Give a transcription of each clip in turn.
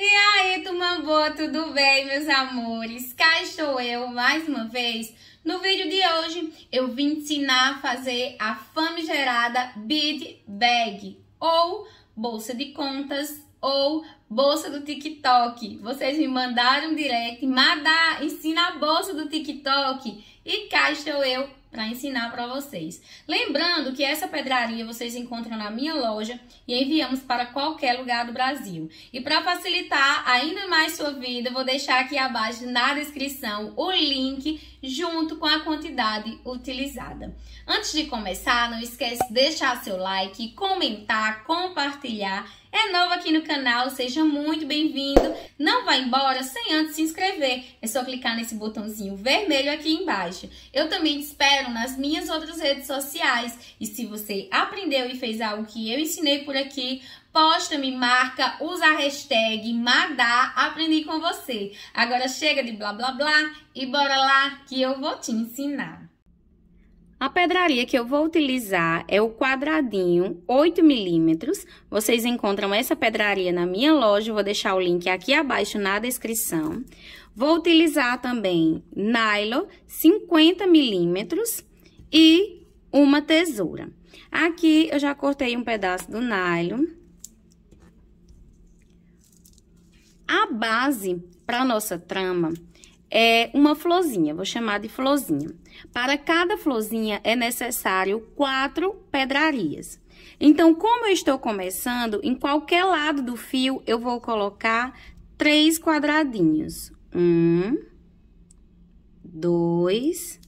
E aí, turma boa, tudo bem, meus amores? Cá estou eu mais uma vez. No vídeo de hoje, eu vim ensinar a fazer a famigerada bead bag, ou bolsa de contas, ou bolsa do TikTok. Vocês me mandaram um direct, ensina a bolsa do TikTok. E cá estou eu para ensinar para vocês. Lembrando que essa pedraria vocês encontram na minha loja e enviamos para qualquer lugar do Brasil. E para facilitar ainda mais sua vida, vou deixar aqui abaixo na descrição o link junto com a quantidade utilizada. Antes de começar, não esquece de deixar seu like, comentar, compartilhar. É novo aqui no canal, seja muito bem-vindo. Não vá embora sem antes se inscrever. É só clicar nesse botãozinho vermelho aqui embaixo. Eu também te espero nas minhas outras redes sociais. E se você aprendeu e fez algo que eu ensinei por aqui, posta, me marca, usa a hashtag Madá, aprendi com você. Agora chega de blá blá blá e bora lá que eu vou te ensinar. A pedraria que eu vou utilizar é o quadradinho 8 milímetros. Vocês encontram essa pedraria na minha loja, vou deixar o link aqui abaixo na descrição. Vou utilizar também nylon 50 milímetros e uma tesoura. Aqui eu já cortei um pedaço do nylon. A base para nossa trama é uma florzinha, vou chamar de florzinha. Para cada florzinha é necessário quatro pedrarias. Então, como eu estou começando, em qualquer lado do fio eu vou colocar três quadradinhos. Um, dois,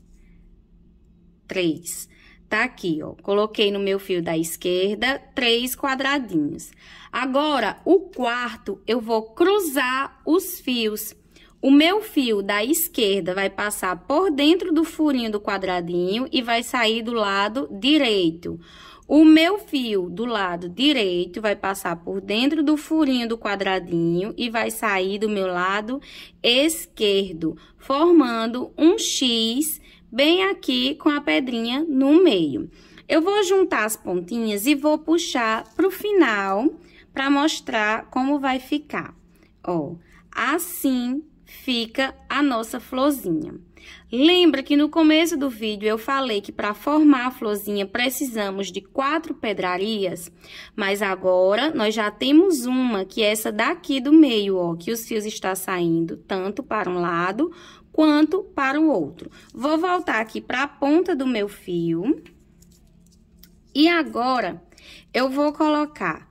três. Tá aqui, ó. Coloquei no meu fio da esquerda três quadradinhos. Agora, o quarto, eu vou cruzar os fios o meu fio da esquerda vai passar por dentro do furinho do quadradinho e vai sair do lado direito. O meu fio do lado direito vai passar por dentro do furinho do quadradinho e vai sair do meu lado esquerdo, formando um X bem aqui com a pedrinha no meio. Eu vou juntar as pontinhas e vou puxar para o final para mostrar como vai ficar. Ó, assim fica a nossa florzinha. Lembra que no começo do vídeo eu falei que para formar a florzinha precisamos de quatro pedrarias? Mas agora nós já temos uma, que é essa daqui do meio, ó, que os fios estão saindo tanto para um lado quanto para o outro. Vou voltar aqui para a ponta do meu fio. E agora eu vou colocar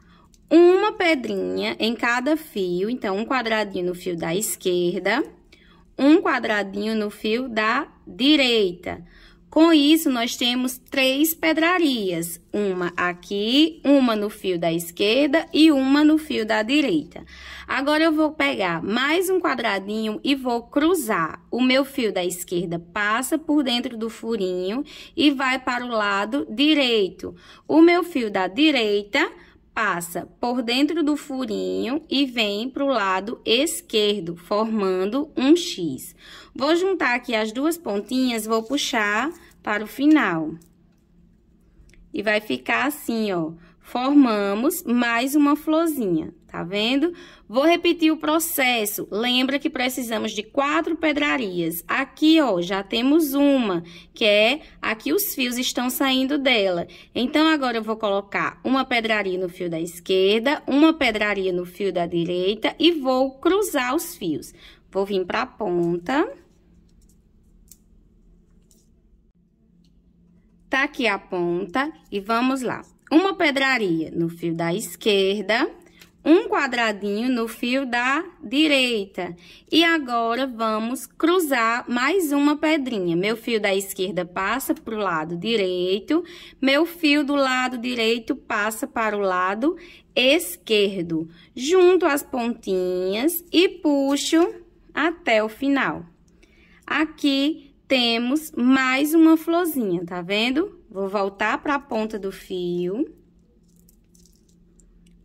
uma pedrinha em cada fio, então, um quadradinho no fio da esquerda, um quadradinho no fio da direita. Com isso, nós temos três pedrarias, uma aqui, uma no fio da esquerda e uma no fio da direita. Agora, eu vou pegar mais um quadradinho e vou cruzar. O meu fio da esquerda passa por dentro do furinho e vai para o lado direito. O meu fio da direita passa por dentro do furinho e vem para o lado esquerdo, formando um X. Vou juntar aqui as duas pontinhas, vou puxar para o final. E vai ficar assim, ó. Formamos mais uma florzinha, tá vendo? Vou repetir o processo. Lembra que precisamos de quatro pedrarias. Aqui, ó, já temos uma, que é aqui os fios estão saindo dela. Então, agora eu vou colocar uma pedraria no fio da esquerda, uma pedraria no fio da direita e vou cruzar os fios. Vou vir para a ponta. Tá aqui a ponta e vamos lá. Uma pedraria no fio da esquerda um quadradinho no fio da direita. E agora, vamos cruzar mais uma pedrinha. Meu fio da esquerda passa para o lado direito, meu fio do lado direito passa para o lado esquerdo. Junto as pontinhas e puxo até o final. Aqui temos mais uma florzinha, tá vendo? Vou voltar para a ponta do fio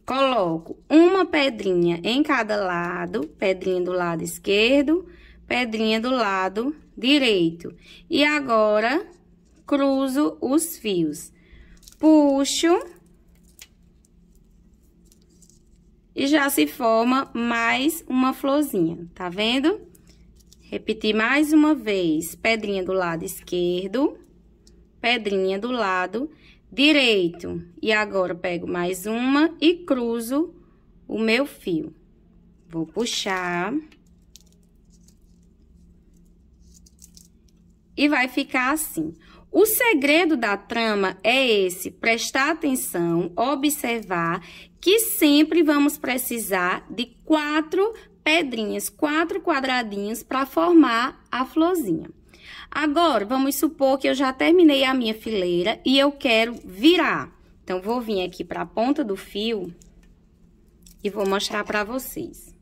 coloco uma pedrinha em cada lado, pedrinha do lado esquerdo, pedrinha do lado direito. E agora, cruzo os fios. Puxo. E já se forma mais uma florzinha, tá vendo? Repetir mais uma vez, pedrinha do lado esquerdo, pedrinha do lado direito direito. E agora, pego mais uma e cruzo o meu fio. Vou puxar. E vai ficar assim. O segredo da trama é esse, prestar atenção, observar que sempre vamos precisar de quatro pedrinhas, quatro quadradinhos para formar a florzinha. Agora, vamos supor que eu já terminei a minha fileira e eu quero virar. Então, vou vir aqui para a ponta do fio e vou mostrar para vocês.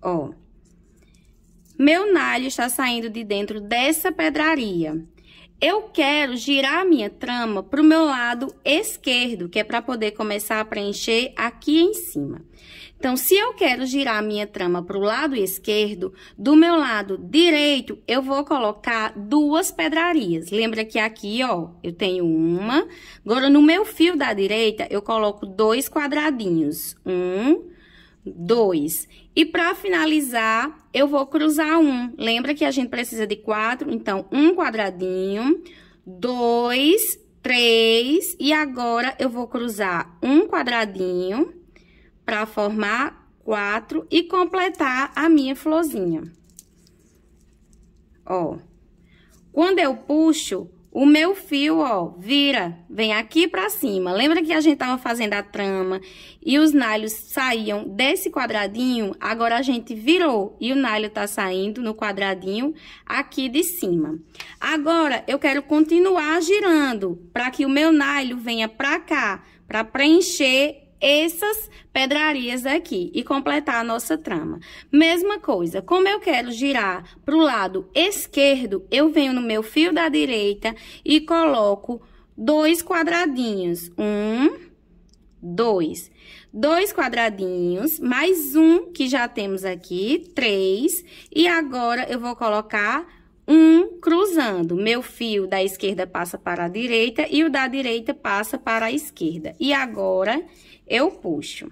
Ó. Meu nalho está saindo de dentro dessa pedraria. Eu quero girar a minha trama para o meu lado esquerdo, que é para poder começar a preencher aqui em cima. Então, se eu quero girar a minha trama para o lado esquerdo, do meu lado direito, eu vou colocar duas pedrarias. Lembra que aqui, ó, eu tenho uma. Agora, no meu fio da direita, eu coloco dois quadradinhos. Um, dois. E para finalizar, eu vou cruzar um. Lembra que a gente precisa de quatro? Então, um quadradinho, dois, três. E agora, eu vou cruzar um quadradinho para formar quatro e completar a minha florzinha. Ó, quando eu puxo, o meu fio, ó, vira, vem aqui pra cima. Lembra que a gente tava fazendo a trama e os nalhos saíam desse quadradinho? Agora a gente virou e o nalho tá saindo no quadradinho aqui de cima. Agora, eu quero continuar girando pra que o meu nalho venha pra cá, pra preencher essas pedrarias aqui e completar a nossa trama. Mesma coisa, como eu quero girar para o lado esquerdo, eu venho no meu fio da direita e coloco dois quadradinhos. Um, dois. Dois quadradinhos, mais um que já temos aqui, três. E agora eu vou colocar um cruzando. Meu fio da esquerda passa para a direita e o da direita passa para a esquerda. E agora eu puxo.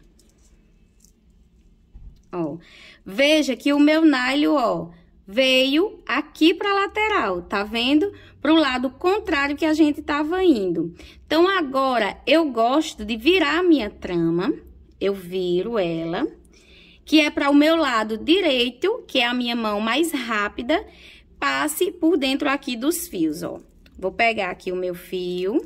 Ó, veja que o meu nylon, ó, veio aqui para lateral, tá vendo? Para o lado contrário que a gente estava indo. Então, agora, eu gosto de virar a minha trama, eu viro ela, que é para o meu lado direito, que é a minha mão mais rápida, passe por dentro aqui dos fios, ó. Vou pegar aqui o meu fio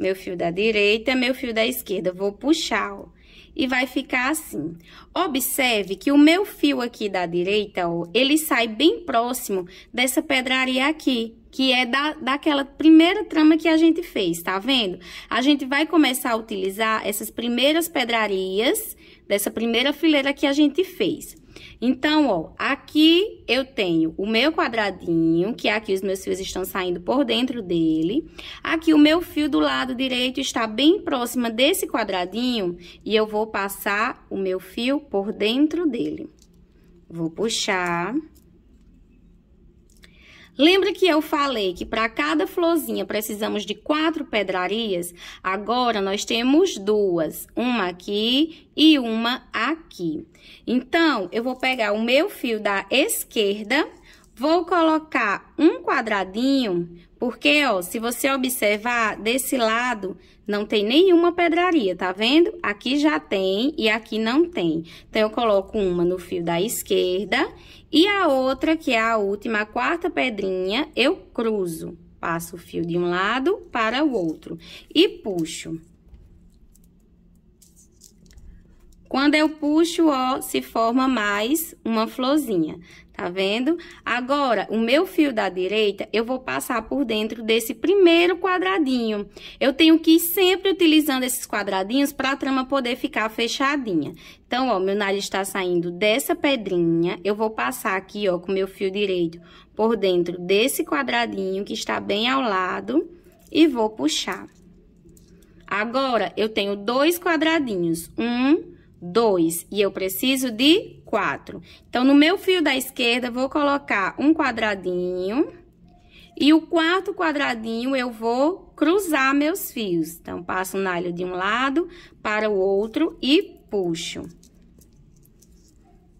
meu fio da direita, meu fio da esquerda. Vou puxar, ó, e vai ficar assim. Observe que o meu fio aqui da direita, ó, ele sai bem próximo dessa pedraria aqui, que é da, daquela primeira trama que a gente fez, tá vendo? A gente vai começar a utilizar essas primeiras pedrarias dessa primeira fileira que a gente fez. Então, ó, aqui eu tenho o meu quadradinho, que é aqui os meus fios estão saindo por dentro dele. Aqui o meu fio do lado direito está bem próximo desse quadradinho e eu vou passar o meu fio por dentro dele. Vou puxar... Lembra que eu falei que para cada florzinha precisamos de quatro pedrarias? Agora nós temos duas, uma aqui e uma aqui. Então, eu vou pegar o meu fio da esquerda, vou colocar um quadradinho porque, ó, se você observar desse lado, não tem nenhuma pedraria, tá vendo? Aqui já tem e aqui não tem. Então, eu coloco uma no fio da esquerda e a outra, que é a última, a quarta pedrinha, eu cruzo. Passo o fio de um lado para o outro e puxo. Quando eu puxo o se forma mais uma florzinha, tá vendo? Agora, o meu fio da direita, eu vou passar por dentro desse primeiro quadradinho. Eu tenho que ir sempre utilizando esses quadradinhos para a trama poder ficar fechadinha. Então, ó, meu nariz está saindo dessa pedrinha, eu vou passar aqui, ó, com meu fio direito por dentro desse quadradinho que está bem ao lado e vou puxar. Agora, eu tenho dois quadradinhos, um 2 e eu preciso de 4. Então, no meu fio da esquerda, vou colocar um quadradinho e o quarto quadradinho eu vou cruzar meus fios. Então, passo um nalho de um lado para o outro e puxo.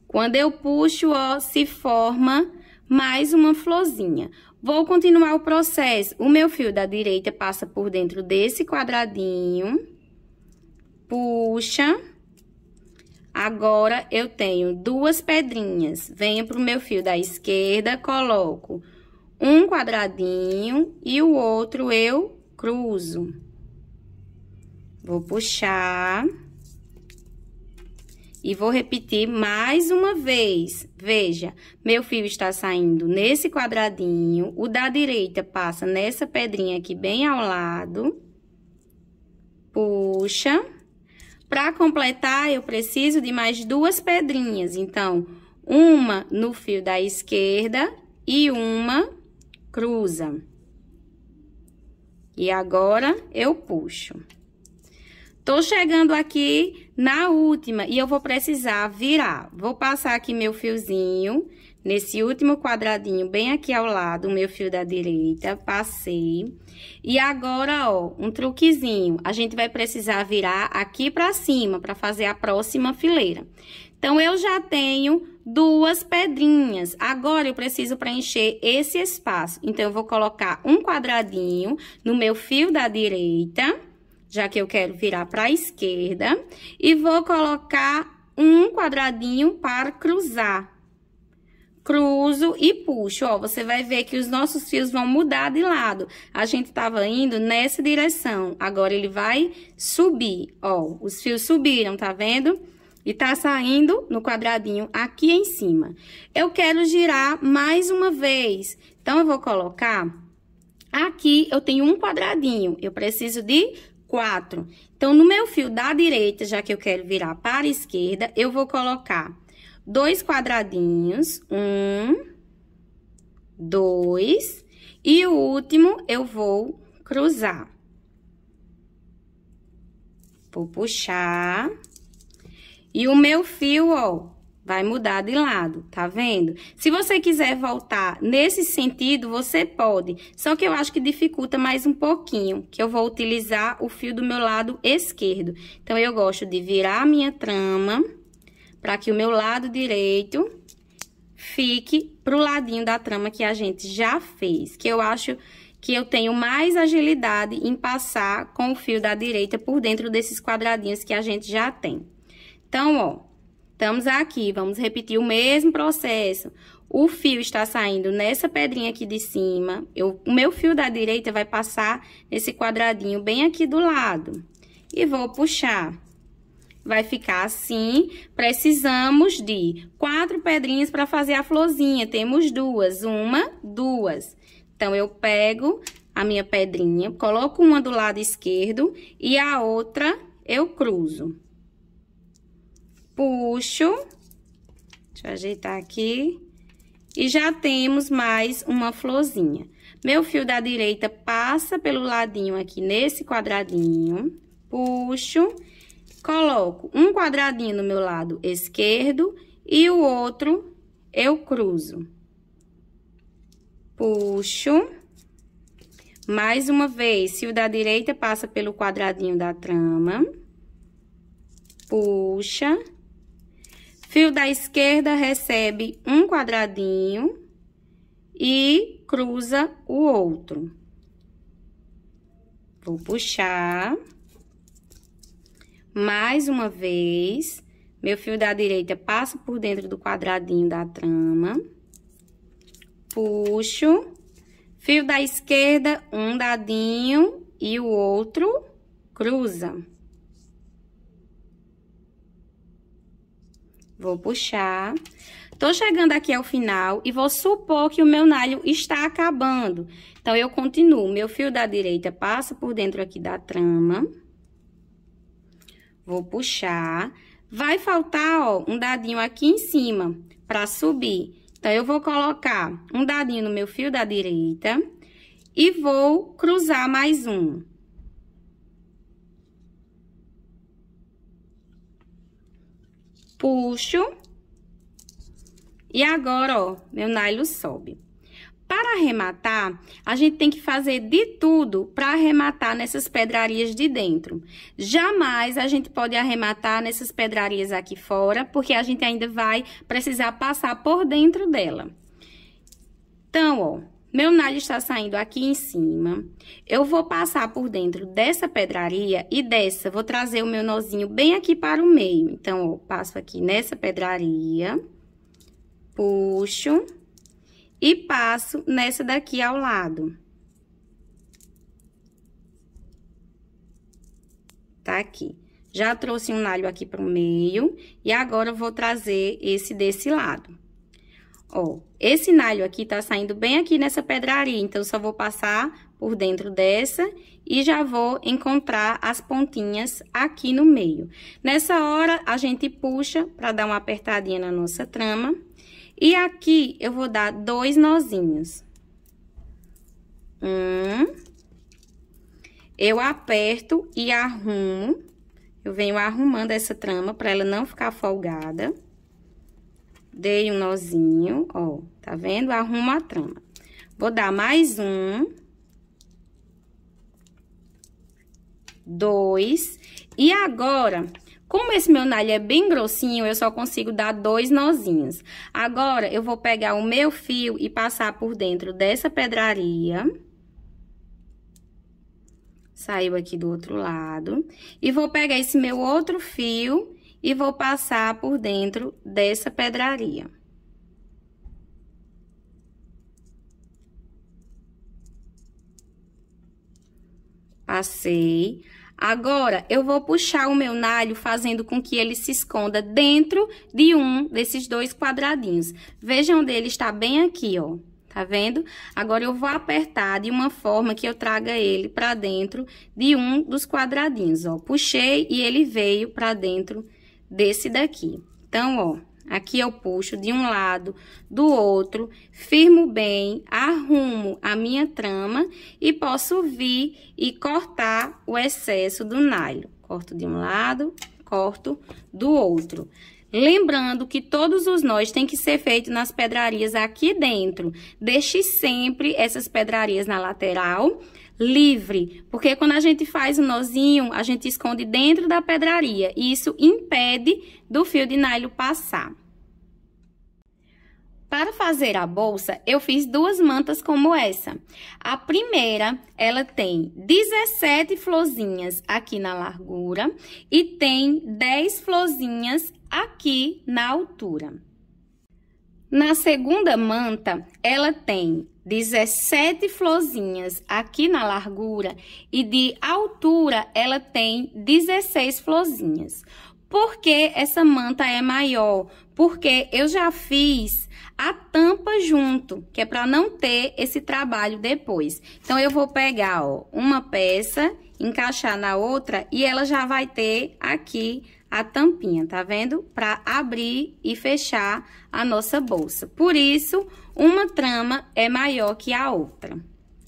Quando eu puxo, ó, se forma mais uma florzinha. Vou continuar o processo. O meu fio da direita passa por dentro desse quadradinho, puxa Agora, eu tenho duas pedrinhas. Venho pro meu fio da esquerda, coloco um quadradinho e o outro eu cruzo. Vou puxar. E vou repetir mais uma vez. Veja, meu fio está saindo nesse quadradinho, o da direita passa nessa pedrinha aqui bem ao lado. Puxa. Para completar, eu preciso de mais duas pedrinhas. Então, uma no fio da esquerda e uma cruza. E agora, eu puxo. Tô chegando aqui na última e eu vou precisar virar. Vou passar aqui meu fiozinho Nesse último quadradinho, bem aqui ao lado, o meu fio da direita, passei. E agora, ó, um truquezinho. A gente vai precisar virar aqui pra cima, pra fazer a próxima fileira. Então, eu já tenho duas pedrinhas. Agora, eu preciso preencher esse espaço. Então, eu vou colocar um quadradinho no meu fio da direita, já que eu quero virar pra esquerda. E vou colocar um quadradinho para cruzar cruzo e puxo, ó, você vai ver que os nossos fios vão mudar de lado. A gente tava indo nessa direção, agora ele vai subir, ó, os fios subiram, tá vendo? E tá saindo no quadradinho aqui em cima. Eu quero girar mais uma vez, então eu vou colocar... Aqui eu tenho um quadradinho, eu preciso de quatro. Então, no meu fio da direita, já que eu quero virar para a esquerda, eu vou colocar dois quadradinhos, um, dois, e o último eu vou cruzar. Vou puxar. E o meu fio, ó, vai mudar de lado, tá vendo? Se você quiser voltar nesse sentido, você pode. Só que eu acho que dificulta mais um pouquinho, que eu vou utilizar o fio do meu lado esquerdo. Então, eu gosto de virar a minha trama para que o meu lado direito fique pro ladinho da trama que a gente já fez, que eu acho que eu tenho mais agilidade em passar com o fio da direita por dentro desses quadradinhos que a gente já tem. Então, ó, estamos aqui, vamos repetir o mesmo processo. O fio está saindo nessa pedrinha aqui de cima, eu, o meu fio da direita vai passar nesse quadradinho bem aqui do lado. E vou puxar Vai ficar assim. Precisamos de quatro pedrinhas para fazer a florzinha. Temos duas. Uma, duas. Então, eu pego a minha pedrinha, coloco uma do lado esquerdo e a outra eu cruzo. Puxo. Deixa eu ajeitar aqui. E já temos mais uma florzinha. Meu fio da direita passa pelo ladinho aqui nesse quadradinho. Puxo coloco um quadradinho no meu lado esquerdo e o outro eu cruzo. Puxo. Mais uma vez, fio da direita passa pelo quadradinho da trama. Puxa. Fio da esquerda recebe um quadradinho e cruza o outro. Vou puxar. Mais uma vez, meu fio da direita passa por dentro do quadradinho da trama. Puxo. Fio da esquerda, um dadinho e o outro cruza. Vou puxar. Tô chegando aqui ao final e vou supor que o meu nalho está acabando. Então, eu continuo. Meu fio da direita passa por dentro aqui da trama vou puxar. Vai faltar, ó, um dadinho aqui em cima para subir. Então, eu vou colocar um dadinho no meu fio da direita e vou cruzar mais um. Puxo. E agora, ó, meu nylon sobe para arrematar, a gente tem que fazer de tudo para arrematar nessas pedrarias de dentro. Jamais a gente pode arrematar nessas pedrarias aqui fora, porque a gente ainda vai precisar passar por dentro dela. Então, ó, meu nalho está saindo aqui em cima. Eu vou passar por dentro dessa pedraria e dessa, vou trazer o meu nozinho bem aqui para o meio. Então, ó, passo aqui nessa pedraria, puxo e passo nessa daqui ao lado. Tá aqui. Já trouxe um nalho aqui pro meio, e agora eu vou trazer esse desse lado. Ó, esse nalho aqui tá saindo bem aqui nessa pedraria, então, só vou passar por dentro dessa e já vou encontrar as pontinhas aqui no meio. Nessa hora, a gente puxa pra dar uma apertadinha na nossa trama. E aqui, eu vou dar dois nozinhos. Um. Eu aperto e arrumo. Eu venho arrumando essa trama para ela não ficar folgada. Dei um nozinho, ó, tá vendo? Arrumo a trama. Vou dar mais um. Dois. E agora, como esse meu nalho é bem grossinho, eu só consigo dar dois nozinhos. Agora, eu vou pegar o meu fio e passar por dentro dessa pedraria. Saiu aqui do outro lado. E vou pegar esse meu outro fio e vou passar por dentro dessa pedraria. Passei. Agora, eu vou puxar o meu nalho fazendo com que ele se esconda dentro de um desses dois quadradinhos. Vejam onde ele está bem aqui, ó. Tá vendo? Agora, eu vou apertar de uma forma que eu traga ele pra dentro de um dos quadradinhos, ó. Puxei e ele veio pra dentro desse daqui. Então, ó, Aqui eu puxo de um lado, do outro, firmo bem, arrumo a minha trama e posso vir e cortar o excesso do nylon. Corto de um lado, corto do outro. Lembrando que todos os nós têm que ser feitos nas pedrarias aqui dentro. Deixe sempre essas pedrarias na lateral livre, porque quando a gente faz o um nozinho, a gente esconde dentro da pedraria e isso impede do fio de nylon passar. Para fazer a bolsa, eu fiz duas mantas como essa. A primeira, ela tem 17 florzinhas aqui na largura e tem 10 florzinhas aqui na altura. Na segunda manta, ela tem 17 florzinhas aqui na largura e de altura ela tem 16 florzinhas. Por que essa manta é maior? Porque eu já fiz a tampa junto, que é para não ter esse trabalho depois. Então, eu vou pegar, ó, uma peça, encaixar na outra e ela já vai ter aqui a tampinha, tá vendo? Para abrir e fechar a nossa bolsa. Por isso, uma trama é maior que a outra.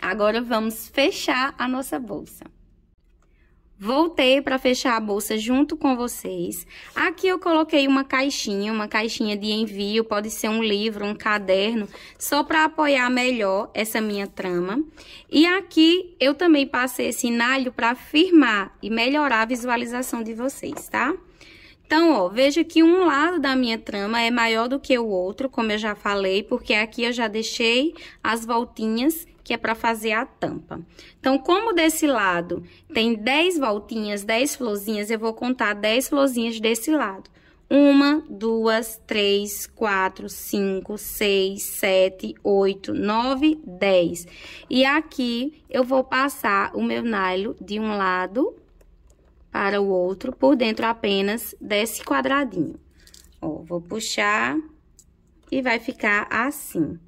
Agora, vamos fechar a nossa bolsa. Voltei para fechar a bolsa junto com vocês. Aqui eu coloquei uma caixinha, uma caixinha de envio, pode ser um livro, um caderno, só para apoiar melhor essa minha trama. E aqui eu também passei esse inalho para firmar e melhorar a visualização de vocês, tá? Então, ó, veja que um lado da minha trama é maior do que o outro, como eu já falei, porque aqui eu já deixei as voltinhas que é para fazer a tampa. Então, como desse lado tem 10 voltinhas, 10 florzinhas, eu vou contar 10 florzinhas desse lado. Uma, duas, três, quatro, cinco, seis, sete, oito, nove, dez. E aqui eu vou passar o meu nylon de um lado para o outro, por dentro apenas desse quadradinho. Ó, vou puxar e vai ficar assim.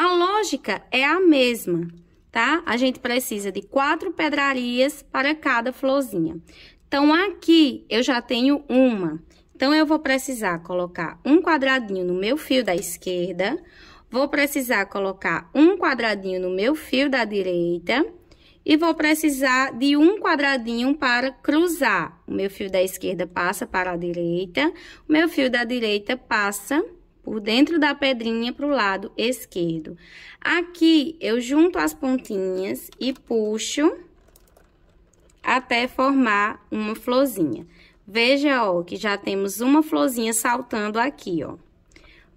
A lógica é a mesma, tá? A gente precisa de quatro pedrarias para cada florzinha. Então, aqui eu já tenho uma. Então, eu vou precisar colocar um quadradinho no meu fio da esquerda, vou precisar colocar um quadradinho no meu fio da direita e vou precisar de um quadradinho para cruzar. O meu fio da esquerda passa para a direita, o meu fio da direita passa por dentro da pedrinha para o lado esquerdo. Aqui, eu junto as pontinhas e puxo até formar uma florzinha. Veja, ó, que já temos uma florzinha saltando aqui, ó.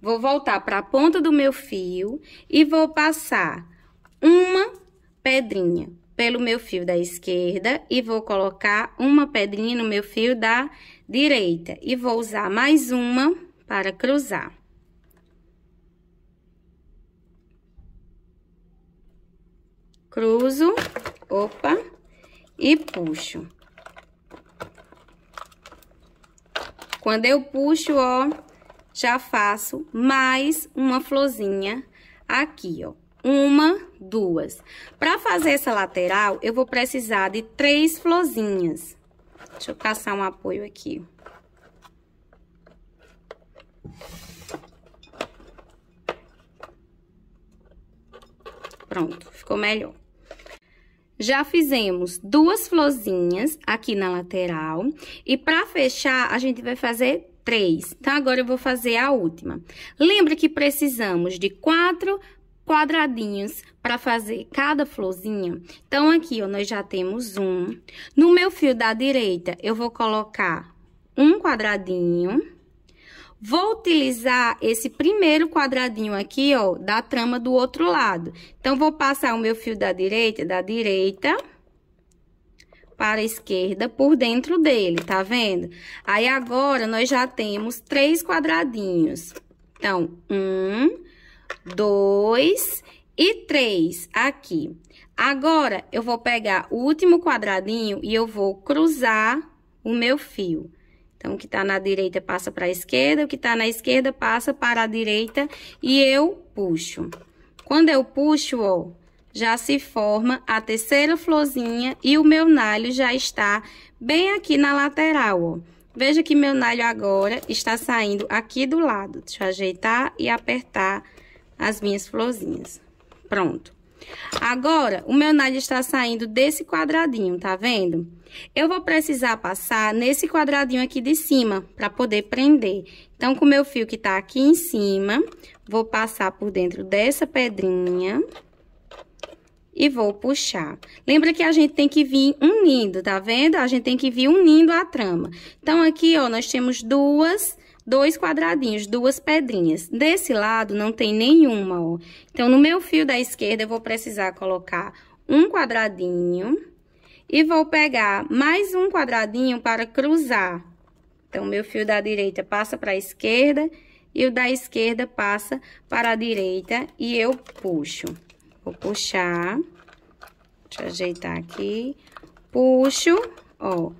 Vou voltar para a ponta do meu fio e vou passar uma pedrinha pelo meu fio da esquerda e vou colocar uma pedrinha no meu fio da direita. E vou usar mais uma para cruzar. cruzo, opa, e puxo. Quando eu puxo, ó, já faço mais uma florzinha aqui, ó. Uma, duas. Pra fazer essa lateral, eu vou precisar de três florzinhas. Deixa eu passar um apoio aqui. Pronto, ficou melhor. Já fizemos duas florzinhas aqui na lateral. E pra fechar, a gente vai fazer três. Então, agora eu vou fazer a última. Lembra que precisamos de quatro quadradinhos para fazer cada florzinha. Então, aqui, ó, nós já temos um. No meu fio da direita, eu vou colocar um quadradinho Vou utilizar esse primeiro quadradinho aqui, ó, da trama do outro lado. Então, vou passar o meu fio da direita, da direita para a esquerda por dentro dele, tá vendo? Aí, agora, nós já temos três quadradinhos. Então, um, dois e três aqui. Agora, eu vou pegar o último quadradinho e eu vou cruzar o meu fio. Então, o que está na direita passa para a esquerda, o que está na esquerda passa para a direita e eu puxo. Quando eu puxo, ó, já se forma a terceira florzinha e o meu nalho já está bem aqui na lateral, ó. Veja que meu nalho agora está saindo aqui do lado. Deixa eu ajeitar e apertar as minhas florzinhas. Pronto. Agora, o meu nalho está saindo desse quadradinho, tá vendo? Tá vendo? Eu vou precisar passar nesse quadradinho aqui de cima, para poder prender. Então, com o meu fio que tá aqui em cima, vou passar por dentro dessa pedrinha e vou puxar. Lembra que a gente tem que vir unindo, tá vendo? A gente tem que vir unindo a trama. Então, aqui, ó, nós temos duas, dois quadradinhos, duas pedrinhas. Desse lado, não tem nenhuma, ó. Então, no meu fio da esquerda, eu vou precisar colocar um quadradinho e vou pegar mais um quadradinho para cruzar. Então, meu fio da direita passa para a esquerda e o da esquerda passa para a direita e eu puxo. Vou puxar, deixa eu ajeitar aqui, puxo, ó,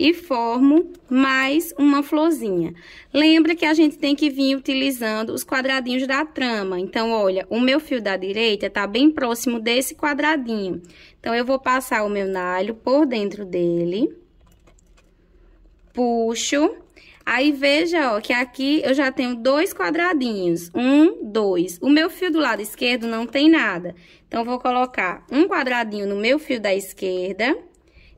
e formo mais uma florzinha. Lembra que a gente tem que vir utilizando os quadradinhos da trama. Então, olha, o meu fio da direita tá bem próximo desse quadradinho. Então, eu vou passar o meu nalho por dentro dele. Puxo. Aí, veja, ó, que aqui eu já tenho dois quadradinhos. Um, dois. O meu fio do lado esquerdo não tem nada. Então, vou colocar um quadradinho no meu fio da esquerda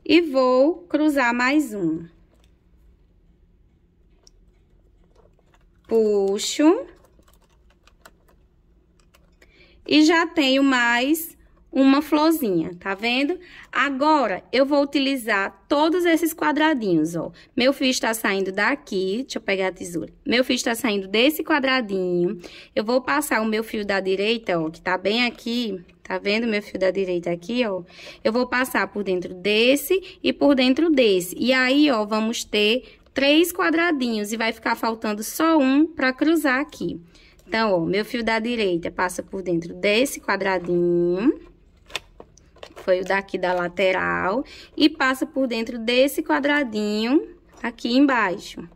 e vou cruzar mais um. Puxo. E já tenho mais uma florzinha, tá vendo? Agora, eu vou utilizar todos esses quadradinhos, ó. Meu fio está saindo daqui, deixa eu pegar a tesoura. Meu fio está saindo desse quadradinho. Eu vou passar o meu fio da direita, ó, que tá bem aqui, Tá vendo meu fio da direita aqui, ó? Eu vou passar por dentro desse e por dentro desse. E aí, ó, vamos ter três quadradinhos e vai ficar faltando só um pra cruzar aqui. Então, ó, meu fio da direita passa por dentro desse quadradinho... Foi o daqui da lateral. E passa por dentro desse quadradinho aqui embaixo.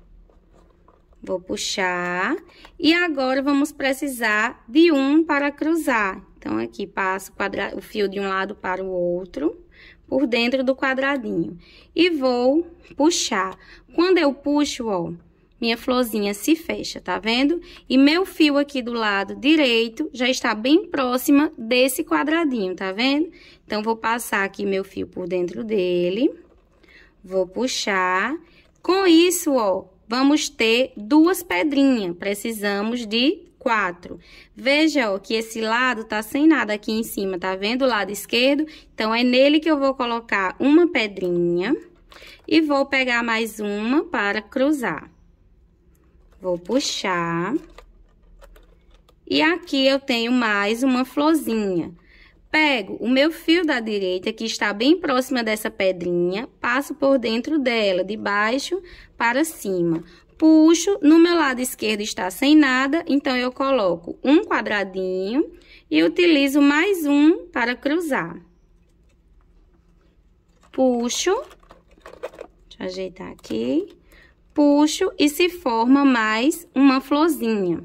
Vou puxar. E agora, vamos precisar de um para cruzar. Então, aqui passo o, fio de um lado para o outro, por dentro do quadradinho. E vou puxar. Quando eu puxo, ó, minha florzinha se fecha, tá vendo? E meu fio aqui do lado direito já está bem próxima desse quadradinho, tá vendo? Então, vou passar aqui meu fio por dentro dele, vou puxar. Com isso, ó, vamos ter duas pedrinhas, precisamos de quatro. Veja, ó, que esse lado tá sem nada aqui em cima, tá vendo? O lado esquerdo, então, é nele que eu vou colocar uma pedrinha e vou pegar mais uma para cruzar. Vou puxar. E aqui eu tenho mais uma florzinha. Pego o meu fio da direita, que está bem próxima dessa pedrinha, passo por dentro dela, de baixo para cima. Puxo, no meu lado esquerdo está sem nada, então eu coloco um quadradinho e utilizo mais um para cruzar. Puxo, deixa eu ajeitar aqui, puxo e se forma mais uma florzinha.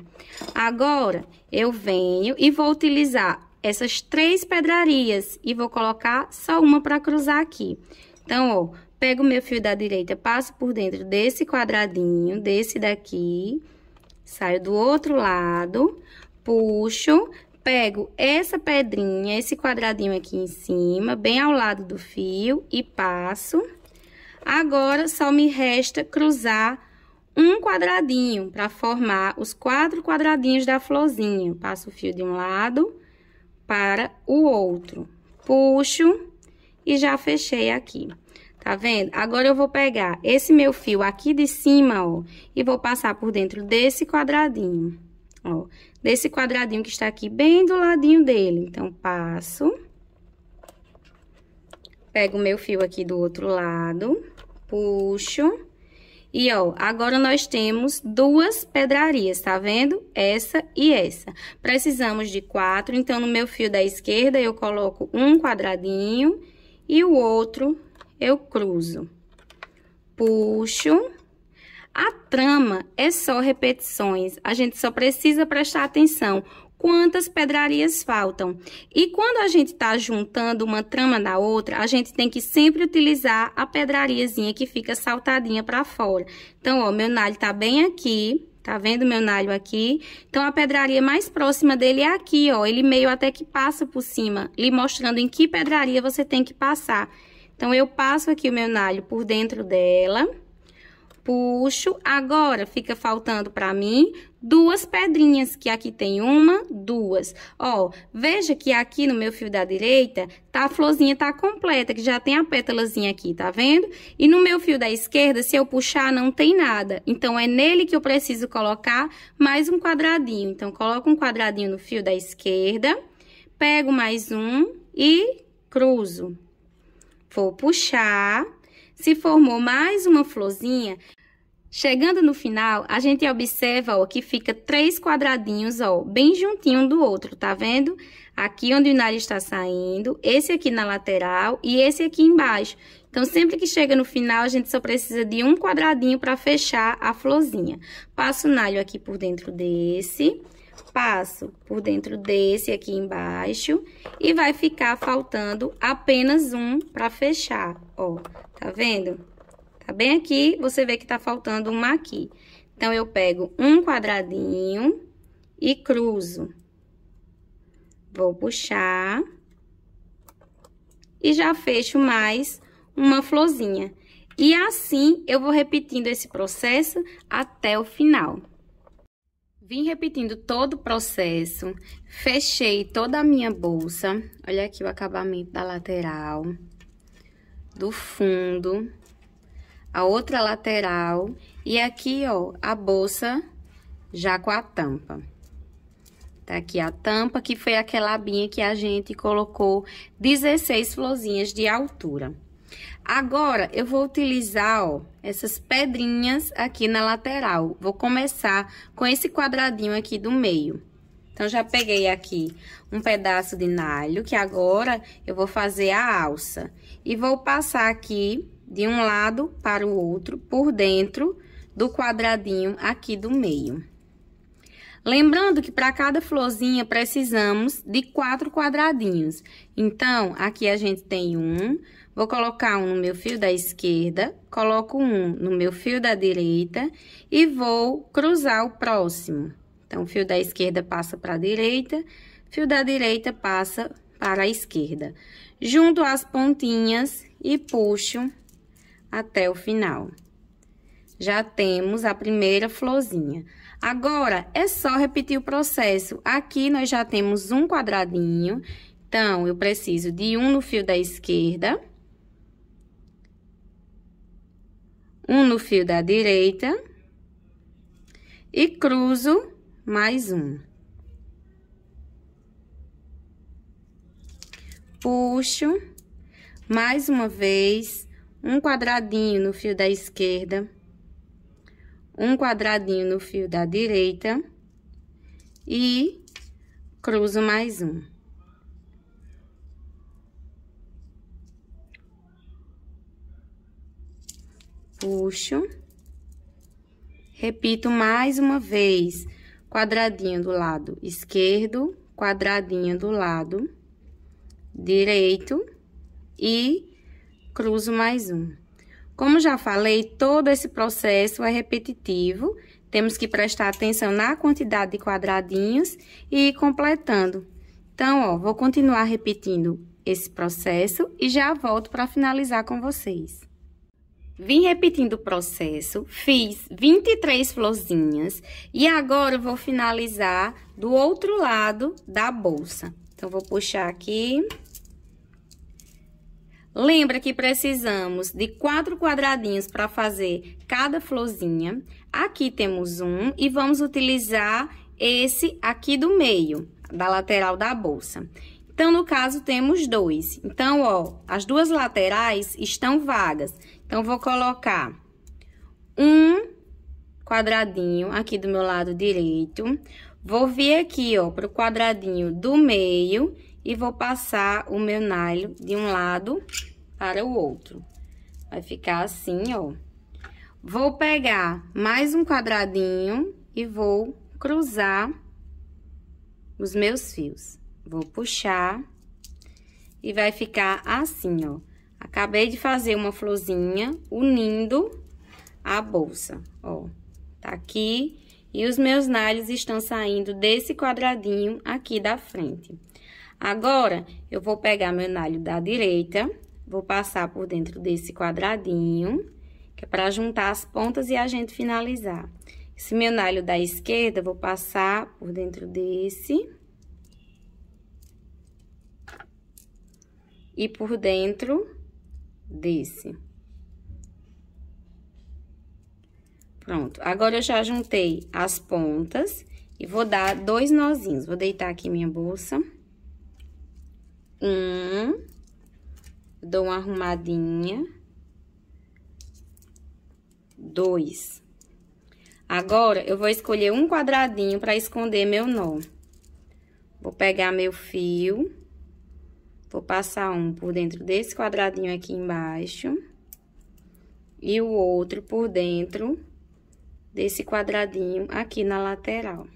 Agora, eu venho e vou utilizar essas três pedrarias e vou colocar só uma para cruzar aqui. Então, ó, pego o meu fio da direita, passo por dentro desse quadradinho, desse daqui, saio do outro lado, puxo, pego essa pedrinha, esse quadradinho aqui em cima, bem ao lado do fio e passo... Agora, só me resta cruzar um quadradinho para formar os quatro quadradinhos da florzinha. Passo o fio de um lado para o outro. Puxo e já fechei aqui. Tá vendo? Agora, eu vou pegar esse meu fio aqui de cima, ó, e vou passar por dentro desse quadradinho, ó. Desse quadradinho que está aqui bem do ladinho dele. Então, passo. Pego o meu fio aqui do outro lado puxo. E, ó, agora nós temos duas pedrarias, tá vendo? Essa e essa. Precisamos de quatro, então, no meu fio da esquerda, eu coloco um quadradinho e o outro eu cruzo. Puxo. A trama é só repetições, a gente só precisa prestar atenção quantas pedrarias faltam. E quando a gente está juntando uma trama na outra, a gente tem que sempre utilizar a pedrariazinha que fica saltadinha para fora. Então, ó, meu nalho tá bem aqui, tá vendo meu nalho aqui? Então, a pedraria mais próxima dele é aqui, ó, ele meio até que passa por cima, lhe mostrando em que pedraria você tem que passar. Então, eu passo aqui o meu nalho por dentro dela puxo. Agora, fica faltando pra mim duas pedrinhas, que aqui tem uma, duas. Ó, veja que aqui no meu fio da direita, tá a florzinha tá completa, que já tem a pétalazinha aqui, tá vendo? E no meu fio da esquerda, se eu puxar, não tem nada. Então, é nele que eu preciso colocar mais um quadradinho. Então, coloco um quadradinho no fio da esquerda, pego mais um e cruzo. Vou puxar se formou mais uma florzinha, chegando no final, a gente observa ó, que fica três quadradinhos, ó, bem juntinho um do outro, tá vendo? Aqui onde o nariz está saindo, esse aqui na lateral e esse aqui embaixo. Então, sempre que chega no final, a gente só precisa de um quadradinho para fechar a florzinha. Passo o nalho aqui por dentro desse, passo por dentro desse aqui embaixo e vai ficar faltando apenas um para fechar, ó. Tá vendo? Tá bem aqui, você vê que tá faltando uma aqui. Então, eu pego um quadradinho e cruzo. Vou puxar. E já fecho mais uma florzinha. E assim, eu vou repetindo esse processo até o final. Vim repetindo todo o processo, fechei toda a minha bolsa. Olha aqui o acabamento da lateral do fundo, a outra lateral e aqui, ó, a bolsa já com a tampa. Tá aqui a tampa, que foi aquela abinha que a gente colocou 16 florzinhas de altura. Agora, eu vou utilizar, ó, essas pedrinhas aqui na lateral. Vou começar com esse quadradinho aqui do meio. Então, já peguei aqui um pedaço de nalho, que agora eu vou fazer a alça e vou passar aqui de um lado para o outro por dentro do quadradinho aqui do meio. Lembrando que para cada florzinha precisamos de quatro quadradinhos. Então, aqui a gente tem um, vou colocar um no meu fio da esquerda, coloco um no meu fio da direita e vou cruzar o próximo. Então, fio da esquerda passa para a direita, fio da direita passa para a esquerda junto as pontinhas e puxo até o final. Já temos a primeira florzinha. Agora, é só repetir o processo. Aqui, nós já temos um quadradinho. Então, eu preciso de um no fio da esquerda. Um no fio da direita. E cruzo mais um. puxo mais uma vez um quadradinho no fio da esquerda, um quadradinho no fio da direita e cruzo mais um. Puxo. Repito mais uma vez, quadradinho do lado esquerdo, quadradinho do lado direito e cruzo mais um. Como já falei, todo esse processo é repetitivo, temos que prestar atenção na quantidade de quadradinhos e ir completando. Então, ó, vou continuar repetindo esse processo e já volto para finalizar com vocês. Vim repetindo o processo, fiz 23 florzinhas e agora eu vou finalizar do outro lado da bolsa. Então, vou puxar aqui. Lembra que precisamos de quatro quadradinhos para fazer cada florzinha. Aqui temos um e vamos utilizar esse aqui do meio, da lateral da bolsa. Então, no caso, temos dois. Então, ó, as duas laterais estão vagas. Então, vou colocar um quadradinho aqui do meu lado direito, Vou vir aqui, ó, pro quadradinho do meio e vou passar o meu nylon de um lado para o outro. Vai ficar assim, ó. Vou pegar mais um quadradinho e vou cruzar os meus fios. Vou puxar e vai ficar assim, ó. Acabei de fazer uma florzinha unindo a bolsa, ó. Tá aqui e os meus nalhos estão saindo desse quadradinho aqui da frente. Agora, eu vou pegar meu nalho da direita, vou passar por dentro desse quadradinho, que é para juntar as pontas e a gente finalizar. Esse meu nalho da esquerda, vou passar por dentro desse. E por dentro desse. Pronto, agora eu já juntei as pontas e vou dar dois nozinhos. Vou deitar aqui minha bolsa. Um, dou uma arrumadinha. Dois. Agora, eu vou escolher um quadradinho para esconder meu nó. Vou pegar meu fio, vou passar um por dentro desse quadradinho aqui embaixo. E o outro por dentro desse quadradinho aqui na lateral.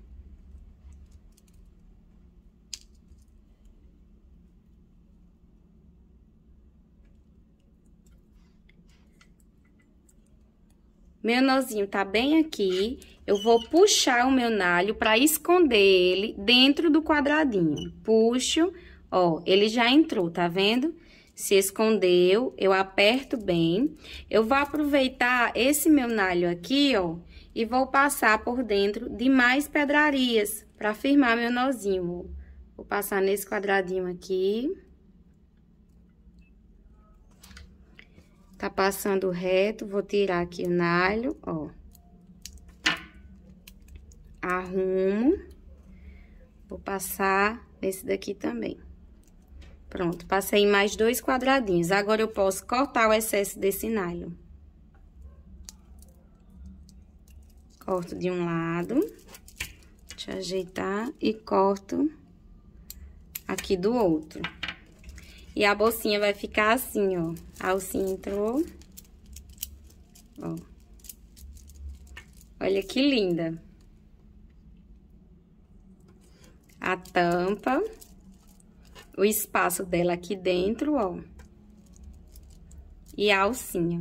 Meu nozinho tá bem aqui, eu vou puxar o meu nalho para esconder ele dentro do quadradinho. Puxo, ó, ele já entrou, tá vendo? Se escondeu, eu aperto bem. Eu vou aproveitar esse meu nalho aqui, ó, e vou passar por dentro de mais pedrarias para firmar meu nozinho. Vou passar nesse quadradinho aqui. Tá passando reto, vou tirar aqui o nalho, ó. Arrumo. Vou passar nesse daqui também. Pronto, passei mais dois quadradinhos. Agora, eu posso cortar o excesso desse nylon. Corto de um lado. Deixa eu ajeitar. E corto aqui do outro. E a bolsinha vai ficar assim, ó. A alcinha entrou. Ó. Olha que linda. A tampa. O espaço dela aqui dentro, ó. E a alcinha.